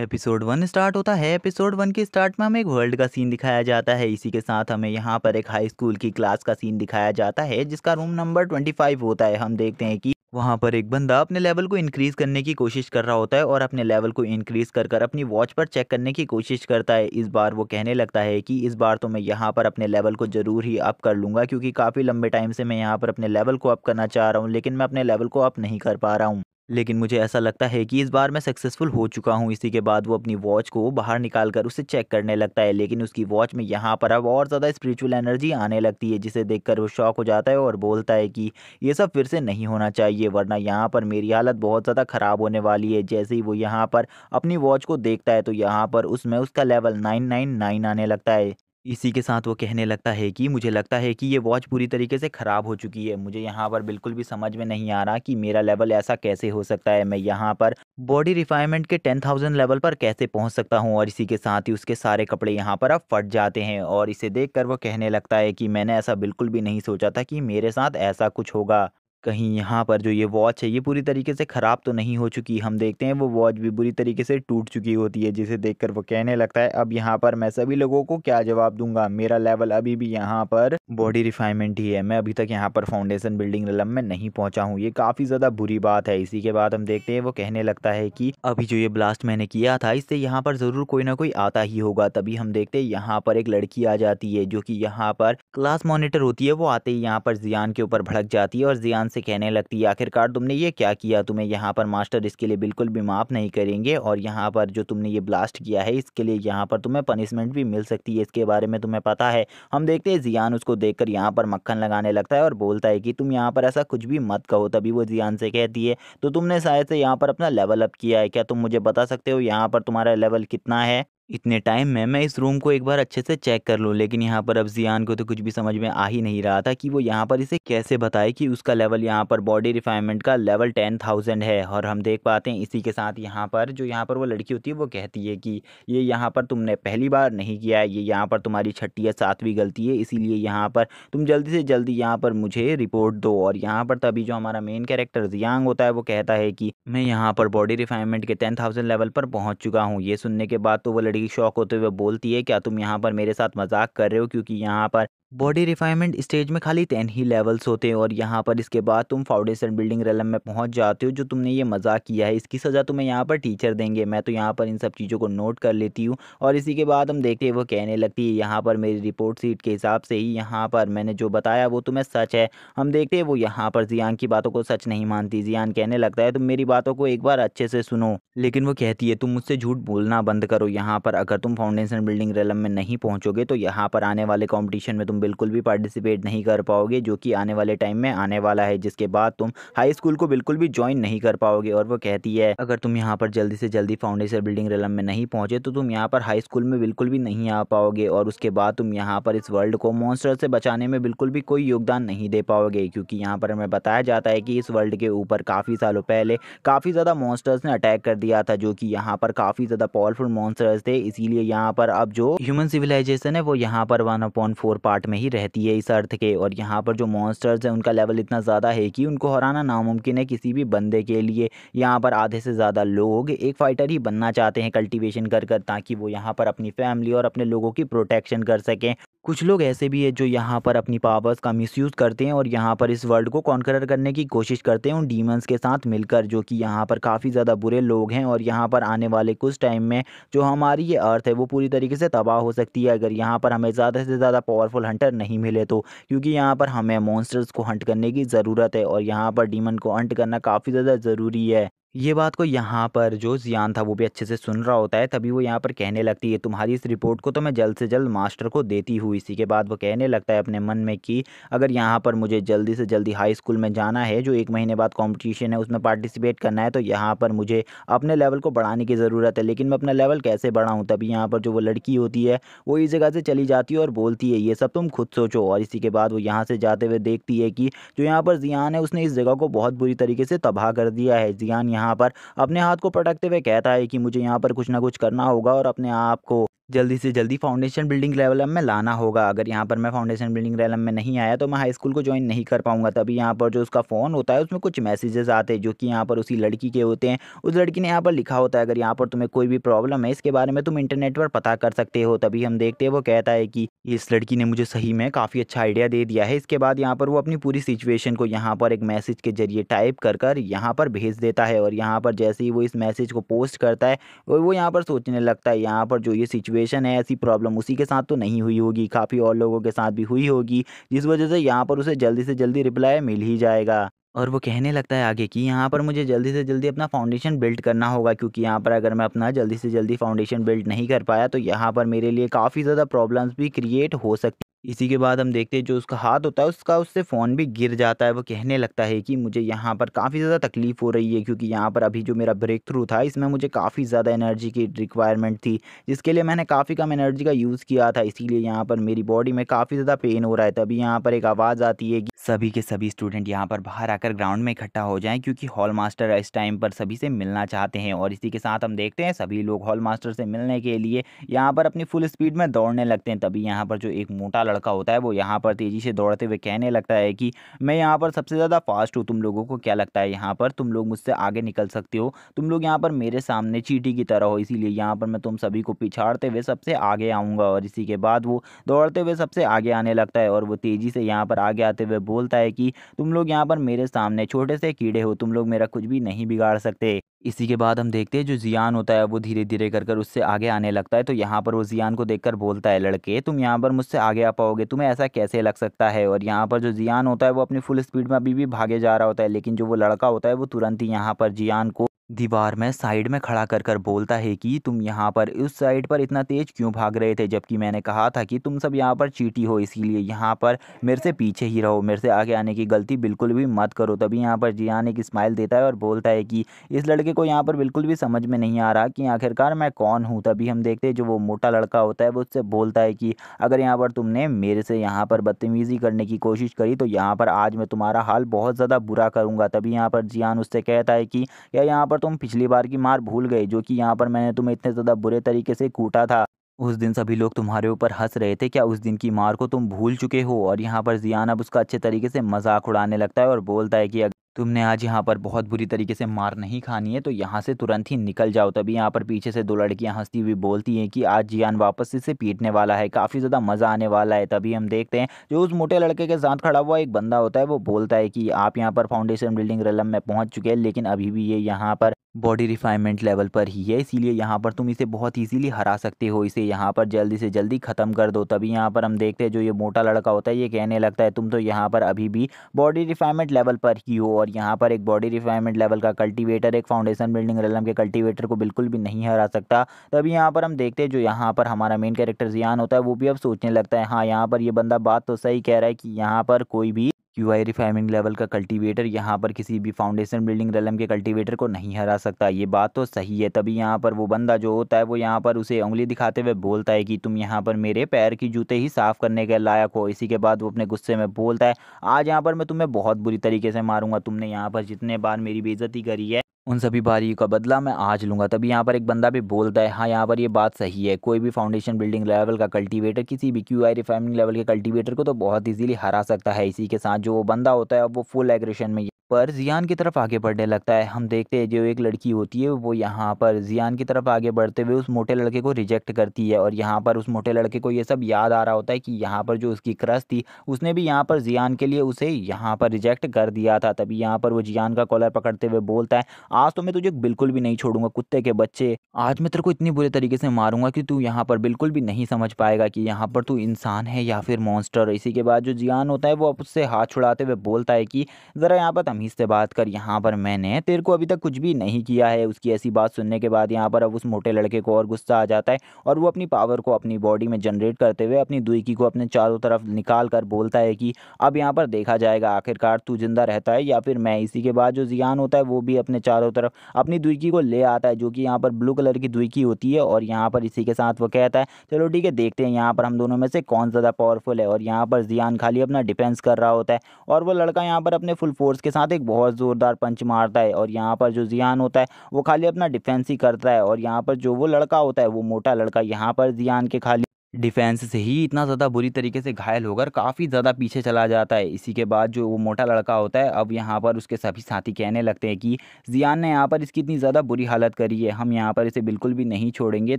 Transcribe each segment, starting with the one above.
episode one start होता है episode one के स्टार्ट में हमें एक वर्ल्ड का सीन दिखाया जाता है इसी के साथ हमें यहाँ पर एक हाई स्कूल की क्लास का सीन दिखाया जाता है जिसका रूम नंबर ट्वेंटी फाइव होता है हम देखते हैं कि वहाँ पर एक बंदा अपने लेवल को इंक्रीज करने की कोशिश कर रहा होता है और अपने लेवल को इंक्रीज कर कर अपनी वॉच पर चेक करने की कोशिश करता है इस बार वो कहने लगता है कि इस बार तो मैं यहाँ पर अपने लेवल को ज़रूर ही अप कर लूँगा क्योंकि काफ़ी लंबे टाइम से मैं यहाँ पर अपने लेवल को अप करना चाह रहा हूँ लेकिन मैं अपने लेवल को अप नहीं कर पा रहा हूँ लेकिन मुझे ऐसा लगता है कि इस बार मैं सक्सेसफुल हो चुका हूँ इसी के बाद वो अपनी वॉच को बाहर निकाल कर उसे चेक करने लगता है लेकिन उसकी वॉच में यहाँ पर अब और ज़्यादा स्पिरिचुअल एनर्जी आने लगती है जिसे देखकर वो शॉक हो जाता है और बोलता है कि ये सब फिर से नहीं होना चाहिए वरना यहाँ पर मेरी हालत बहुत ज़्यादा ख़राब होने वाली है जैसे ही वो यहाँ पर अपनी वॉच को देखता है तो यहाँ पर उसमें उसका लेवल नाइन आने लगता है इसी के साथ वो कहने लगता है कि मुझे लगता है कि ये वॉच पूरी तरीके से ख़राब हो चुकी है मुझे यहाँ पर बिल्कुल भी समझ में नहीं आ रहा कि मेरा लेवल ऐसा कैसे हो सकता है मैं यहाँ पर बॉडी रिफाइनमेंट के टेन थाउजेंड लेवल पर कैसे पहुँच सकता हूँ और इसी के साथ ही उसके सारे कपड़े यहाँ पर अब फट जाते हैं और इसे देख कर वो कहने लगता है कि मैंने ऐसा बिल्कुल भी नहीं सोचा था कि मेरे साथ ऐसा कुछ होगा कहीं यहाँ पर जो ये वॉच है ये पूरी तरीके से ख़राब तो नहीं हो चुकी हम देखते हैं वो वॉच भी बुरी तरीके से टूट चुकी होती है जिसे देखकर वो कहने लगता है अब यहाँ पर मैं सभी लोगों को क्या जवाब दूंगा मेरा लेवल अभी भी यहाँ पर बॉडी रिफाइनमेंट ही है मैं अभी तक यहाँ पर फाउंडेशन बिल्डिंग लेवल में नहीं पहुँचा हूँ ये काफ़ी ज़्यादा बुरी बात है इसी के बाद हम देखते हैं वो कहने लगता है कि अभी जो ये ब्लास्ट मैंने किया था इससे यहाँ पर ज़रूर कोई ना कोई आता ही होगा तभी हम देखते हैं यहाँ पर एक लड़की आ जाती है जो कि यहाँ पर क्लास मॉनिटर होती है वो आते ही यहाँ पर जियान के ऊपर भड़क जाती है और जियान से कहने लगती है आखिरकार तुमने ये क्या किया तुम्हें यहाँ पर मास्टर इसके लिए बिल्कुल भी माफ़ नहीं करेंगे और यहाँ पर जो तुमने ये ब्लास्ट किया है इसके लिए यहाँ पर तुम्हें पनिशमेंट भी मिल सकती है इसके बारे में तुम्हें पता है हम देखते हैं जियान उसको देख यहाँ पर मक्खन लगाने लगता है और बोलता है कि तुम यहाँ पर ऐसा कुछ भी मत कहो तभी वो जियान से कहती है तो तुमने शायद से यहाँ पर अपना लेवल अप किया है क्या तुम मुझे बता सकते हो यहाँ पर तुम्हारा लेवल कितना है इतने टाइम में मैं इस रूम को एक बार अच्छे से चेक कर लूँ लेकिन यहाँ पर अब जियान को तो कुछ भी समझ में आ ही नहीं रहा था कि वो यहाँ पर इसे कैसे बताए कि उसका लेवल यहाँ पर बॉडी रिफाइनमेंट का लेवल टेन थाउजेंड है और हम देख पाते हैं इसी के साथ यहाँ पर जो यहाँ पर वो लड़की होती है वो कहती है कि ये यहाँ पर तुमने पहली बार नहीं किया है ये यहाँ पर तुम्हारी छठी या सातवीं गलती है इसीलिए यहाँ पर तुम जल्दी से जल्दी यहाँ पर मुझे रिपोर्ट दो और यहाँ पर तभी जो हमारा मेन कैरेक्टर जियांग होता है वो कहता है कि मैं यहाँ पर बॉडी रिफाइनमेंट के टेन थाउजेंड लेवल पर पहुँच चुका हूँ ये सुनने के बाद तो वो लड़की लड़की शौक होते हुए बोलती है क्या तुम यहाँ पर मेरे साथ मजाक कर रहे हो क्योंकि यहाँ पर बॉडी रिफाइनमेंट स्टेज में खाली टेन ही लेवल्स होते हैं और यहाँ पर इसके बाद तुम फाउंडेशन बिल्डिंग रेलम में पहुँच जाते हो जो तुमने ये मजाक किया है इसकी सज़ा तुम्हें यहाँ पर टीचर देंगे मैं तो यहाँ पर इन सब चीज़ों को नोट कर लेती हूँ और इसी के बाद हम देखते हैं वो कहने लगती है यहाँ पर मेरी रिपोर्ट सीट के हिसाब से ही यहाँ पर मैंने जो बताया वो तुम्हें सच है हम देखते हैं वो यहाँ पर जियान की बातों को सच नहीं मानती जियान कहने लगता है तुम मेरी बातों को एक बार अच्छे से सुनो लेकिन वो कहती है तुम मुझसे झूठ बोलना बंद करो यहाँ पर अगर तुम फाउंडेशन बिल्डिंग रेलम में नहीं पहुँचोगे तो यहाँ पर आने वाले कॉम्पिटिशन में तुम बिल्कुल भी पार्टिसिपेट नहीं कर पाओगे जो कि आने वाले टाइम में आने वाला है जिसके बाद तुम हाई स्कूल को बिल्कुल भी ज्वाइन नहीं कर पाओगे और वो कहती है अगर तुम यहाँ पर जल्दी से जल्दी फाउंडेशन बिल्डिंग रेलम में नहीं पहुँचे तो तुम यहाँ पर हाई स्कूल में बिल्कुल भी नहीं आ पाओगे और उसके बाद तुम यहाँ पर इस वर्ल्ड को मॉन्स्टर से बचाने में बिल्कुल भी कोई योगदान नहीं दे पाओगे क्योंकि यहाँ पर हमें बताया जाता है कि इस वर्ल्ड के ऊपर काफ़ी सालों पहले काफ़ी ज़्यादा मॉन्स्टर्स ने अटैक कर दिया था जो कि यहाँ पर काफ़ी ज़्यादा पावरफुल मॉन्स्टर्स थे इसीलिए यहाँ पर अब जो ह्यूमन सिविलाइजेशन है वो यहाँ पर वन अपॉइंट फोर पार्ट में ही रहती है इस अर्थ के और यहाँ पर जो मॉन्स्टर्स हैं उनका लेवल इतना ज़्यादा है कि उनको हराना नामुमकिन है किसी भी बंदे के लिए यहाँ पर आधे से ज़्यादा लोग एक फ़ाइटर ही बनना चाहते हैं कल्टिवेशन कर कर ताकि वो यहाँ पर अपनी फैमिली और अपने लोगों की प्रोटेक्शन कर सकें कुछ लोग ऐसे भी हैं जो यहाँ पर अपनी पावर्स का मिसयूज़ करते हैं और यहाँ पर इस वर्ल्ड को कॉन्करर करने की कोशिश करते हैं उन डीमंस के साथ मिलकर जो कि यहाँ पर काफ़ी ज़्यादा बुरे लोग हैं और यहाँ पर आने वाले कुछ टाइम में जो हमारी ये अर्थ है वो पूरी तरीके से तबाह हो सकती है अगर यहाँ पर हमें ज़्यादा से ज़्यादा पावरफुल हंटर हंटर नहीं मिले तो क्योंकि यहाँ पर हमें मॉन्स्टर्स को हंट करने की ज़रूरत है और यहाँ पर डीमन को हंट करना काफ़ी ज़्यादा ज़रूरी है ये बात को यहाँ पर जो जियान था वो भी अच्छे से सुन रहा होता है तभी वो यहाँ पर कहने लगती है तुम्हारी इस रिपोर्ट को तो मैं जल्द से जल्द मास्टर को देती हूँ इसी के बाद वो कहने लगता है अपने मन में कि अगर यहाँ पर मुझे जल्दी से जल्दी हाई स्कूल में जाना है जो एक महीने बाद कॉम्पिटिशन है उसमें पार्टिसिपेट करना है तो यहाँ पर मुझे अपने लेवल को बढ़ाने की ज़रूरत है लेकिन मैं अपना लेवल कैसे बढ़ाऊँ तभी यहाँ पर जो वो लड़की होती है वो इस जगह से चली जाती है और बोलती है ये सब तुम खुद सोचो और इसी के बाद वो यहाँ से जाते हुए देखती है कि जो यहाँ पर जियान है उसने इस जगह को बहुत बुरी तरीके से तबाह कर दिया है जियान यहाँ यहाँ पर अपने हाथ को पटकते हुए कहता है कि मुझे यहाँ पर कुछ ना कुछ करना होगा और अपने आप को जल्दी से जल्दी फाउंडेशन बिल्डिंग लेवल में लाना होगा अगर यहाँ पर मैं फाउंडेशन बिल्डिंग लेवल में नहीं आया तो मैं हाई स्कूल को ज्वाइन नहीं कर पाऊंगा तभी यहाँ पर जो उसका फ़ोन होता है उसमें कुछ मैसेजेस आते हैं जो कि यहाँ पर उसी लड़की के होते हैं उस लड़की ने यहाँ पर लिखा होता है अगर यहाँ पर तुम्हें कोई भी प्रॉब्लम है इसके बारे में तुम इंटरनेट पर पता कर सकते हो तभी हम देखते हैं वो कहता है कि इस लड़की ने मुझे सही में काफ़ी अच्छा आइडिया दे दिया है इसके बाद यहाँ पर वो अपनी पूरी सिचुएशन को यहाँ पर एक मैसेज के जरिए टाइप कर कर यहाँ पर भेज देता है और यहाँ पर जैसे ही वो इस मैसेज को पोस्ट करता है और वो यहाँ पर सोचने लगता है यहाँ पर जो ये सिचुएशन सिचुएशन है ऐसी प्रॉब्लम उसी के साथ तो नहीं हुई होगी काफ़ी और लोगों के साथ भी हुई होगी जिस वजह से यहाँ पर उसे जल्दी से जल्दी रिप्लाई मिल ही जाएगा और वो कहने लगता है आगे कि यहाँ पर मुझे जल्दी से जल्दी अपना फाउंडेशन बिल्ड करना होगा क्योंकि यहाँ पर अगर मैं अपना जल्दी से जल्दी फाउंडेशन बिल्ड नहीं कर पाया तो यहाँ पर मेरे लिए काफ़ी ज़्यादा प्रॉब्लम्स भी क्रिएट हो सकती इसी के बाद हम देखते हैं जो उसका हाथ होता है उसका उससे फ़ोन भी गिर जाता है वो कहने लगता है कि मुझे यहाँ पर काफ़ी ज़्यादा तकलीफ़ हो रही है क्योंकि यहाँ पर अभी जो मेरा ब्रेक थ्रू था इसमें मुझे काफ़ी ज़्यादा एनर्जी की रिक्वायरमेंट थी जिसके लिए मैंने काफ़ी कम एनर्जी का यूज़ किया था इसीलिए यहाँ पर मेरी बॉडी में काफ़ी ज़्यादा पेन हो रहा है तभी यहाँ पर एक आवाज़ आती है सभी के सभी स्टूडेंट यहाँ पर बाहर आकर ग्राउंड में इकट्ठा हो जाएँ क्योंकि हॉल मास्टर इस टाइम पर सभी से मिलना चाहते हैं और इसी के साथ हम देखते हैं सभी लोग हॉल मास्टर से मिलने के लिए यहाँ पर अपनी फुल स्पीड में दौड़ने लगते हैं तभी यहाँ पर जो एक मोटा लड़का होता है वो यहाँ पर तेज़ी से दौड़ते हुए कहने लगता है कि मैं यहाँ पर सबसे ज़्यादा फास्ट हूँ तुम लोगों को क्या लगता है यहाँ पर तुम लोग मुझसे आगे निकल सकते हो तुम लोग यहाँ पर मेरे सामने चीटी की तरह हो इसीलिए यहाँ पर मैं तुम सभी को पिछाड़ते हुए सबसे आगे आऊँगा और इसी के बाद वो दौड़ते हुए सबसे आगे आने लगता है और वो तेज़ी से यहाँ पर आगे आते हुए बोलता है कि तुम लोग यहाँ पर मेरे सामने छोटे से कीड़े हो तुम लोग मेरा कुछ भी नहीं बिगाड़ सकते इसी के बाद हम देखते हैं जो जियान होता है वो धीरे धीरे कर कर उससे आगे आने लगता है तो यहाँ पर वो जियान को देखकर बोलता है लड़के तुम यहाँ पर मुझसे आगे आ पाओगे तुम्हें ऐसा कैसे लग सकता है और यहाँ पर जो जियान होता है वो अपनी फुल स्पीड में अभी भी भागे जा रहा होता है लेकिन जो वो लड़का होता है वो तुरंत ही यहाँ पर जियान को दीवार में साइड में खड़ा कर कर बोलता है कि तुम यहाँ पर उस साइड पर इतना तेज़ क्यों भाग रहे थे जबकि मैंने कहा था कि तुम सब यहाँ पर चीटी हो इसीलिए यहाँ पर मेरे से पीछे ही रहो मेरे से आगे आने की गलती बिल्कुल भी मत करो तभी यहाँ पर जियान एक स्माइल देता है और बोलता है कि इस लड़के को यहाँ पर बिल्कुल भी समझ में नहीं आ रहा कि आखिरकार मैं कौन हूँ तभी हम देखते हैं जो वो मोटा लड़का होता है वो उससे बोलता है कि अगर यहाँ पर तुमने मेरे से यहाँ पर बदतमीज़ी करने की कोशिश करी तो यहाँ पर आज मैं तुम्हारा हाल बहुत ज़्यादा बुरा करूँगा तभी यहाँ पर जियान उससे कहता है कि क्या यहाँ पर तुम पिछली बार की मार भूल गए जो कि यहाँ पर मैंने तुम्हें इतने ज़्यादा बुरे तरीके से कूटा था उस दिन सभी लोग तुम्हारे ऊपर हंस रहे थे क्या उस दिन की मार को तुम भूल चुके हो और यहाँ पर जियान अब उसका अच्छे तरीके से मजाक उड़ाने लगता है और बोलता है कि तुमने आज यहाँ पर बहुत बुरी तरीके से मार नहीं खानी है तो यहाँ से तुरंत ही निकल जाओ तभी यहाँ पर पीछे से दो लड़कियाँ हंसती हुई बोलती हैं कि आज जियान वापस इसे पीटने वाला है काफ़ी ज़्यादा मज़ा आने वाला है तभी हम देखते हैं जो उस मोटे लड़के के साथ खड़ा हुआ एक बंदा होता है वो बोलता है कि आप यहाँ पर फाउंडेशन बिल्डिंग रलम में पहुँच चुके हैं लेकिन अभी भी ये यहाँ पर बॉडी रिफाइनमेंट लेवल पर ही है इसीलिए यहाँ पर तुम इसे बहुत इजीली हरा सकते हो इसे यहाँ पर जल्दी से जल्दी ख़त्म कर दो तभी यहाँ पर हम देखते हैं जो ये मोटा लड़का होता है ये कहने लगता है तुम तो यहाँ पर अभी भी बॉडी रिफाइनमेंट लेवल पर ही हो और यहाँ पर एक बॉडी रिफाइनमेंट लेवल का कल्टिवेटर एक फाउंडेशन बिल्डिंग रलम के कल्टिवेटर को बिल्कुल भी नहीं हरा सकता तभी यहाँ पर हम देखते हैं जो यहाँ पर हमारा मेन कैरेक्टर जियान होता है वो भी अब सोचने लगता है हाँ यहाँ पर ये बंदा बात तो सही कह रहा है कि यहाँ पर कोई भी क्यू आई रिफाइनिंग लेवल का कल्टीवेटर यहाँ पर किसी भी फाउंडेशन बिल्डिंग रेलम के कल्टीवेटर को नहीं हरा सकता ये बात तो सही है तभी यहाँ पर वो बंदा जो होता है वो यहाँ पर उसे उंगली दिखाते हुए बोलता है कि तुम यहाँ पर मेरे पैर की जूते ही साफ़ करने के लायक हो इसी के बाद वो अपने गुस्से में बोलता है आज यहाँ पर मैं तुम्हें बहुत बुरी तरीके से मारूंगा तुमने यहाँ पर जितने बार मेरी बेजती करी है उन सभी बारियों का बदला मैं आज लूँगा तभी यहाँ पर एक बंदा भी बोलता है हाँ यहाँ पर ये बात सही है कोई भी फाउंडेशन बिल्डिंग लेवल का कल्टीवेटर किसी भी क्यू आई रिफाइनिंग लेवल के कल्टीवेटर को तो बहुत इजीली हरा सकता है इसी के साथ जो वो बंदा होता है वो फुल एग्रेशन में पर जियान की तरफ आगे बढ़ने लगता है हम देखते हैं जो एक लड़की होती है वो यहाँ पर जियान की तरफ आगे बढ़ते हुए उस मोटे लड़के को रिजेक्ट करती है और यहाँ पर उस मोटे लड़के को ये सब याद आ रहा होता है कि यहाँ पर जो उसकी क्रश थी उसने भी यहाँ पर जियान के लिए उसे यहाँ पर रिजेक्ट कर दिया था तभी यहाँ पर वो जियान का कॉलर पकड़ते हुए बोलता है आज तो मैं तुझे बिल्कुल भी नहीं छोड़ूंगा कुत्ते के बच्चे आज मैं तेरे को इतनी बुरे तरीके से मारूंगा कि तू यहाँ पर बिल्कुल भी नहीं समझ पाएगा कि यहाँ पर तू इंसान है या फिर मॉन्स्टर इसी के बाद जो जियान होता है वो उससे हाथ छुड़ाते हुए बोलता है कि ज़रा यहाँ पर तमीज़ से बात कर यहाँ पर मैंने तेरे को अभी तक कुछ भी नहीं किया है उसकी ऐसी बात सुनने के बाद यहाँ पर अब उस मोटे लड़के को और गुस्सा आ जाता है और वो अपनी पावर को अपनी बॉडी में जनरेट करते हुए अपनी दुईकी को अपने चारों तरफ निकाल कर बोलता है कि अब यहाँ पर देखा जाएगा आखिरकार तू जिंदा रहता है या फिर मैं इसी के बाद जो जियान होता है वो भी अपने चारों तरफ अपनी दुईकी को ले आता है जो कि यहाँ पर ब्लू कलर की दुईकी होती है और यहाँ पर इसी के साथ वो कहता है चलो ठीक है देखते हैं यहाँ पर हम दोनों में से कौन ज़्यादा पावरफुल है और यहाँ पर जियान खाली अपना डिफेंस कर रहा होता है और वो लड़का यहाँ पर अपने फुल फोर्स के साथ साथ एक बहुत ज़ोरदार पंच मारता है और यहाँ पर जो जियान होता है वो खाली अपना डिफेंस ही करता है और यहाँ पर जो वो लड़का होता है वो मोटा लड़का यहाँ पर जियान के खाली डिफेंस से ही इतना ज़्यादा बुरी तरीके से घायल होकर काफ़ी ज़्यादा पीछे चला जाता है इसी के बाद जो वो मोटा लड़का होता है अब यहाँ पर उसके सभी साथी कहने लगते हैं कि जियान ने यहाँ पर इसकी इतनी ज़्यादा बुरी हालत करी है हम यहाँ पर इसे बिल्कुल भी नहीं छोड़ेंगे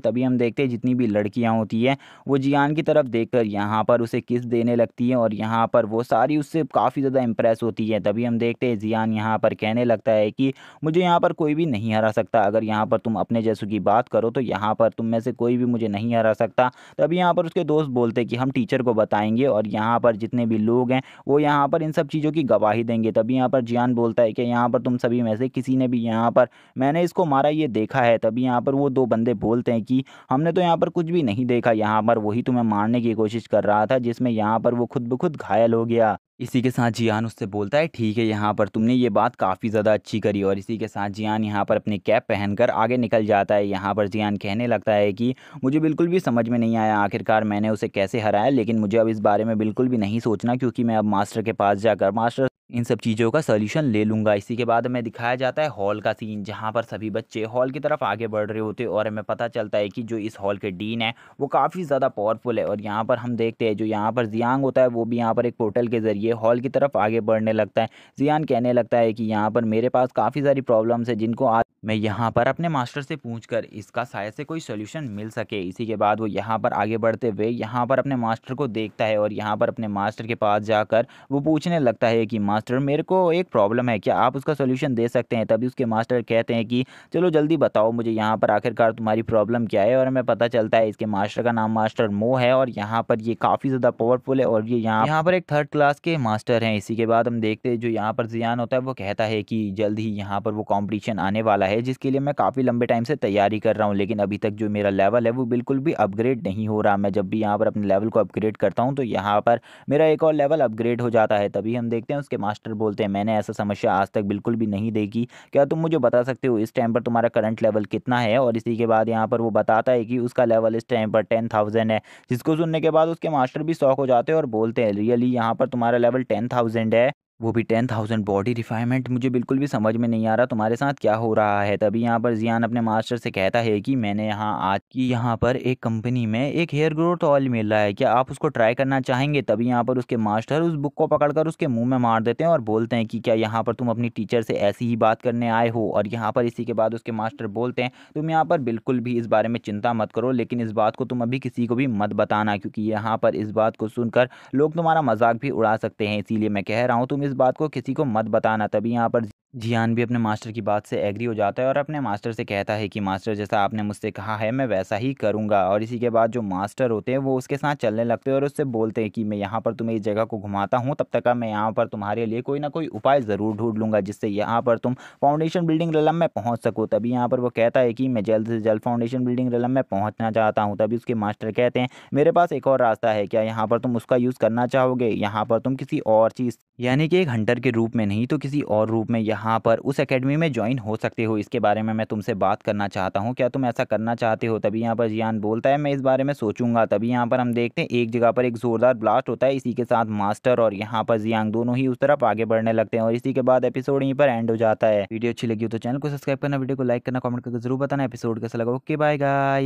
तभी हम देखते हैं जितनी भी लड़कियाँ होती हैं वो जियान की तरफ देख कर यहाँ पर उसे किस देने लगती हैं और यहाँ पर वो सारी उससे काफ़ी ज़्यादा इम्प्रेस होती है तभी हम देखते हैं जियान यहाँ पर कहने लगता है कि मुझे यहाँ पर कोई भी नहीं हरा सकता अगर यहाँ पर तुम अपने जैसों की बात करो तो यहाँ पर तुम में से कोई भी मुझे नहीं हरा सकता तभी यहाँ पर उसके दोस्त बोलते कि हम टीचर को बताएंगे और यहाँ पर जितने भी लोग हैं वो यहाँ पर इन सब चीज़ों की गवाही देंगे तभी यहाँ पर जियान बोलता है कि यहाँ पर तुम सभी में से किसी ने भी यहाँ पर मैंने इसको मारा ये देखा है तभी यहाँ पर वो दो बंदे बोलते हैं कि हमने तो यहाँ पर कुछ भी नहीं देखा यहाँ पर वही तुम्हें मारने की कोशिश कर रहा था जिसमें यहाँ पर वो खुद ब खुद घायल हो गया इसी के साथ जियान उससे बोलता है ठीक है यहाँ पर तुमने ये बात काफ़ी ज़्यादा अच्छी करी और इसी के साथ जियान यहाँ पर अपनी कैप पहनकर आगे निकल जाता है यहाँ पर जियान कहने लगता है कि मुझे बिल्कुल भी समझ में नहीं आया आखिरकार मैंने उसे कैसे हराया लेकिन मुझे अब इस बारे में बिल्कुल भी नहीं सोचना क्योंकि मैं अब मास्टर के पास जाकर मास्टर इन सब चीज़ों का सोल्यूशन ले लूँगा इसी के बाद हमें दिखाया जाता है हॉल का सीन जहाँ पर सभी बच्चे हॉल की तरफ आगे बढ़ रहे होते और हमें पता चलता है कि जो इस हॉल के डीन है वो काफ़ी ज़्यादा पावरफुल है और यहाँ पर हम देखते हैं जो यहाँ पर जियांग होता है वो भी यहाँ पर एक पोर्टल के ज़रिए हॉल की तरफ आगे बढ़ने लगता है जियान कहने लगता है कि यहाँ पर मेरे पास काफ़ी सारी प्रॉब्लम्स है जिनको आज मैं यहाँ पर अपने मास्टर से पूछ कर इसका शायद से कोई सोल्यूशन मिल सके इसी के बाद वो यहाँ पर आगे बढ़ते हुए यहाँ पर अपने मास्टर को देखता है और यहाँ पर अपने मास्टर के पास जाकर वो पूछने लगता है कि मास्टर मास्टर मेरे को एक प्रॉब्लम है क्या आप उसका सोल्यूशन दे सकते हैं तभी उसके मास्टर कहते हैं कि चलो जल्दी बताओ मुझे यहाँ पर आखिरकार तुम्हारी प्रॉब्लम क्या है और हमें पता चलता है इसके मास्टर का नाम मास्टर मो है और यहाँ पर ये काफ़ी ज़्यादा पावरफुल है और ये यहाँ यहाँ पर एक थर्ड क्लास के मास्टर हैं इसी के बाद हम देखते हैं जो यहाँ पर जियान होता है वो कहता है कि जल्द ही यहाँ पर वो कॉम्पिटिशन आने वाला है जिसके लिए मैं काफ़ी लंबे टाइम से तैयारी कर रहा हूँ लेकिन अभी तक जो मेरा लेवल है वो बिल्कुल भी अपग्रेड नहीं हो रहा मैं जब भी यहाँ पर अपने लेवल को अपग्रेड करता हूँ तो यहाँ पर मेरा एक और लेवल अपग्रेड हो जाता है तभी हम देखते हैं उसके मास्टर मास्टर बोलते हैं मैंने ऐसा समस्या आज तक बिल्कुल भी नहीं देखी क्या तुम मुझे बता सकते हो इस टाइम पर तुम्हारा करंट लेवल कितना है और इसी के बाद यहाँ पर वो बताता है कि उसका लेवल इस टाइम पर टेन थाउजेंड है जिसको सुनने के बाद उसके मास्टर भी शौक हो जाते हैं और बोलते हैं रियली यहाँ पर तुम्हारा लेवल टेन थाउजेंड है वो भी टेन थाउजेंड बॉडी रिफाइनमेंट मुझे बिल्कुल भी समझ में नहीं आ रहा तुम्हारे साथ क्या हो रहा है तभी यहाँ पर जियान अपने मास्टर से कहता है कि मैंने यहाँ आज की यहाँ पर एक कंपनी में एक हेयर ग्रोथ ऑयल मिल रहा है क्या आप उसको ट्राई करना चाहेंगे तभी यहाँ पर उसके मास्टर उस बुक को पकड़कर उसके मुँह में मार देते हैं और बोलते हैं कि क्या यहाँ पर तुम अपनी टीचर से ऐसी ही बात करने आए हो और यहाँ पर इसी के बाद उसके मास्टर बोलते हैं तुम यहाँ पर बिल्कुल भी इस बारे में चिंता मत करो लेकिन इस बात को तुम अभी किसी को भी मत बताना क्योंकि यहाँ पर इस बात को सुनकर लोग तुम्हारा मजाक भी उड़ा सकते हैं इसीलिए मैं कह रहा हूँ तुम इस इस बात को किसी को मत बताना तभी यहाँ पर जियान भी अपने मास्टर की बात से एग्री हो जाता है और अपने मास्टर से कहता है कि मास्टर जैसा आपने मुझसे कहा है मैं वैसा ही करूँगा और इसी के बाद जो मास्टर होते हैं वो उसके साथ चलने लगते हैं और उससे बोलते हैं कि मैं यहाँ पर तुम्हें इस जगह को घुमाता हूँ तब तक मैं यहाँ पर तुम्हारे लिए कोई ना कोई उपाय ज़रूर ढूंढ लूँगा जिससे यहाँ पर तुम फाउंडेशन बिल्डिंग रलम में पहुँच सको तभी यहाँ पर वो कहता है कि मैं जल्द से जल्द फाउंडेशन बिल्डिंग रलम में पहुँचना चाहता हूँ तभी उसके मास्टर कहते हैं मेरे पास एक और रास्ता है क्या यहाँ पर तुम उसका यूज़ करना चाहोगे यहाँ पर तुम किसी और चीज़ यानी कि एक हंटर के रूप में नहीं तो किसी और रूप में यहाँ यहाँ पर उस अकेडमी में ज्वाइन हो सकते हो इसके बारे में मैं तुमसे बात करना चाहता हूँ क्या तुम ऐसा करना चाहते हो तभी यहाँ पर जियान बोलता है मैं इस बारे में सोचूंगा तभी यहाँ पर हम देखते हैं एक जगह पर एक ज़ोरदार ब्लास्ट होता है इसी के साथ मास्टर और यहाँ पर जियांग दोनों ही उस तरफ आगे बढ़ने लगते हैं और इसी के बाद एपिसोड यहीं पर एंड हो जाता है वीडियो अच्छी लगी हो तो चैनल को सब्सक्राइब करना वीडियो को लाइक करना कॉमेंट करके जरूर बताना एपिसोड कैसा लगा okay bye guy